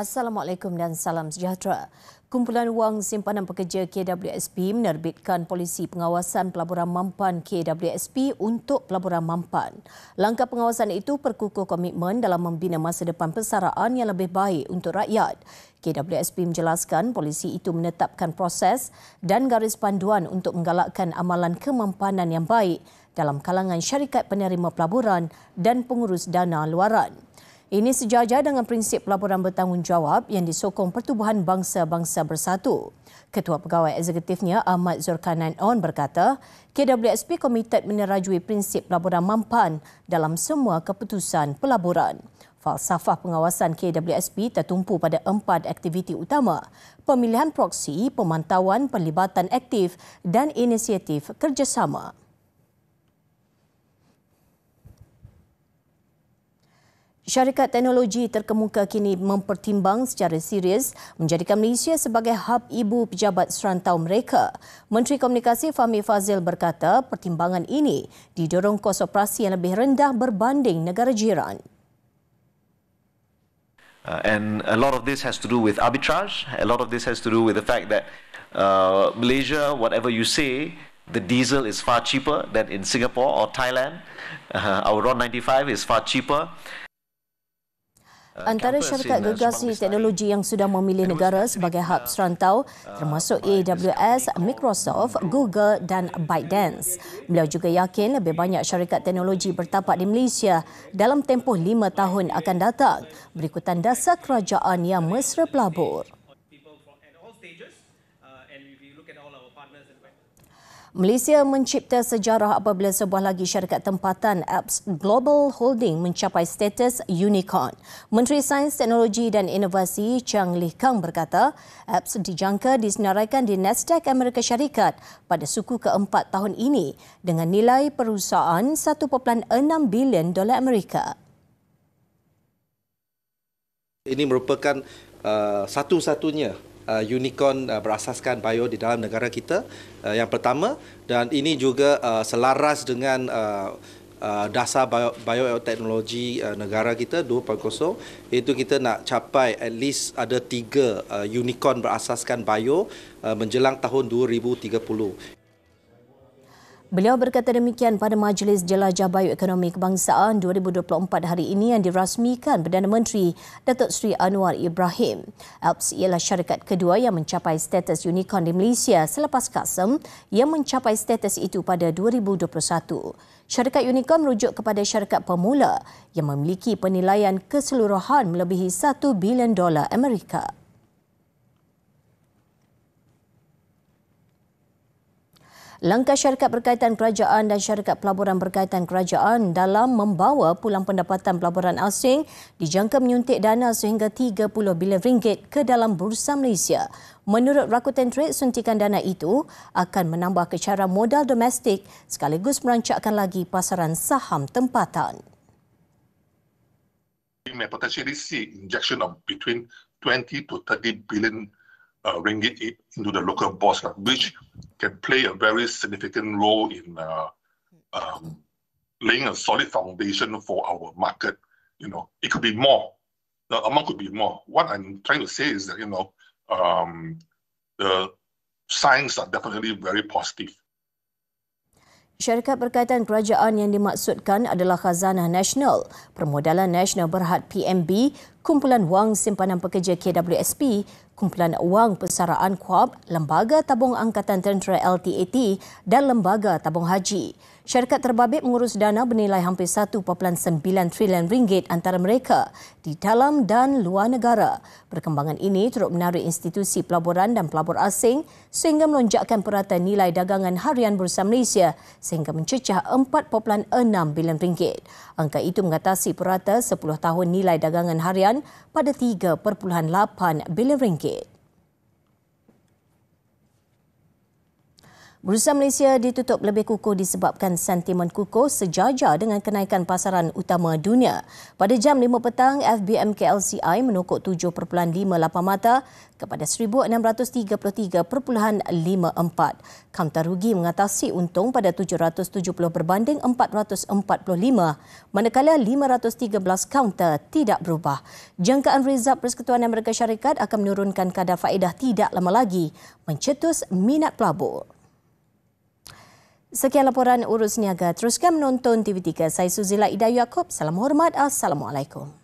Assalamualaikum dan salam sejahtera. Kumpulan Wang Simpanan Pekerja KWSP menerbitkan polisi pengawasan pelaburan mampan KWSP untuk pelaburan mampan. Langkah pengawasan itu perkukuh komitmen dalam membina masa depan persaraan yang lebih baik untuk rakyat. KWSP menjelaskan polisi itu menetapkan proses dan garis panduan untuk menggalakkan amalan kemampanan yang baik dalam kalangan syarikat penerima pelaburan dan pengurus dana luaran. Ini sejajar dengan prinsip laporan bertanggungjawab yang disokong Pertubuhan Bangsa-Bangsa Bersatu. Ketua Pegawai Eksekutifnya Ahmad Zulkarnain On berkata, KWSP komited menerajui prinsip laporan mampan dalam semua keputusan pelaburan. Falsafah pengawasan KWSP tertumpu pada empat aktiviti utama, pemilihan proksi, pemantauan, pelibatan aktif dan inisiatif kerjasama. Syarikat teknologi terkemuka kini mempertimbang secara serius menjadikan Malaysia sebagai hub ibu pejabat serantau mereka. Menteri Komunikasi Fahmi Fazil berkata pertimbangan ini didorong kos operasi yang lebih rendah berbanding negara jiran. Uh, and a lot of this has to do with arbitrage. A lot of this has to do with the fact that uh, Malaysia, whatever you say, the diesel is far cheaper than in Singapore or Thailand. Uh, our RON 95 is far cheaper. Uh, Antara syarikat uh, gergasi teknologi yang sudah memilih negara sebagai hub serantau uh, termasuk AWS, Microsoft, hmm. Google dan ByteDance. Beliau juga yakin lebih banyak syarikat teknologi bertapak di Malaysia dalam tempoh lima tahun akan datang. Berikutan dasar kerajaan yang mesra pelabur uh, Malaysia mencipta sejarah apabila sebuah lagi syarikat tempatan Apps Global Holding mencapai status unicorn. Menteri Sains, Teknologi dan Inovasi Chang Li Kang berkata, Apps dijangka disenaraikan di Nasdaq Amerika Syarikat pada suku keempat tahun ini dengan nilai perusahaan 1.6 bilion dolar Amerika. Ini merupakan uh, satu-satunya uh, unicorn uh, berasaskan bio di dalam negara kita uh, yang pertama dan ini juga uh, selaras dengan uh, uh, dasar bioteknologi bio uh, negara kita 2.0 itu kita nak capai at least ada tiga uh, unicorn berasaskan bio uh, menjelang tahun 2030. Beliau berkata demikian pada Majlis Jelajah Bayu Ekonomi Kebangsaan 2024 hari ini yang dirasmikan Perdana Menteri Datuk Seri Anwar Ibrahim. Alps ialah syarikat kedua yang mencapai status unicorn di Malaysia selepas Kasem yang mencapai status itu pada 2021. Syarikat unicorn merujuk kepada syarikat pemula yang memiliki penilaian keseluruhan melebihi 1 bilion dolar Amerika. Langkah syarikat berkaitan kerajaan dan syarikat pelaburan berkaitan kerajaan dalam membawa pulang pendapatan pelaburan asing dijangka menyuntik dana sehingga 30 bilion ringgit ke dalam bursa Malaysia. Menurut Rakuten Trade, suntikan dana itu akan menambah kecara modal domestik sekaligus merancakkan lagi pasaran saham tempatan. We may potentially see injection of between 20 to 30 billion uh, ringgit into the local bonds, lah, which can play a very significant role in uh, um, laying a solid foundation for our market. You know, it could be more. The amount could be more. What I'm trying to say is that you know, um, the signs are definitely very positive. Syarikat berkaitan kerajaan yang dimaksudkan adalah Khazanah Nasional, Permodalan Nasional Berhad PMB, Kumpulan Wang Simpanan Pekerja KWSP, Kumpulan Wang Pesaraan kuab, Lembaga Tabung Angkatan Tentera LTAT dan Lembaga Tabung Haji. Syarikat terbabit mengurus dana bernilai hampir 1.9 trilion ringgit antara mereka di dalam dan luar negara. Perkembangan ini turut menarik institusi pelaburan dan pelabur asing sehingga melonjakkan perata nilai dagangan harian Bursa Malaysia sehingga mencecah 4.6 bilion ringgit. Angka itu mengatasi perata 10 tahun nilai dagangan harian pada 3.8 bilion ringgit. Bursa Malaysia ditutup lebih kukuh disebabkan sentimen kukuh sejajar dengan kenaikan pasaran utama dunia. Pada jam 5 petang, FBM KLCI menukuk 7.58 mata kepada 1,633.54. Kaunter rugi mengatasi untung pada 770 berbanding 445, manakala 513 kaunter tidak berubah. Jangkaan Rizab Persekutuan Amerika Syarikat akan menurunkan kadar faedah tidak lama lagi, mencetus minat pelabur. Sekian laporan urus niaga. Teruskan menonton TV3. Saya Suzila Ida Yaakob. Salam hormat. Assalamualaikum.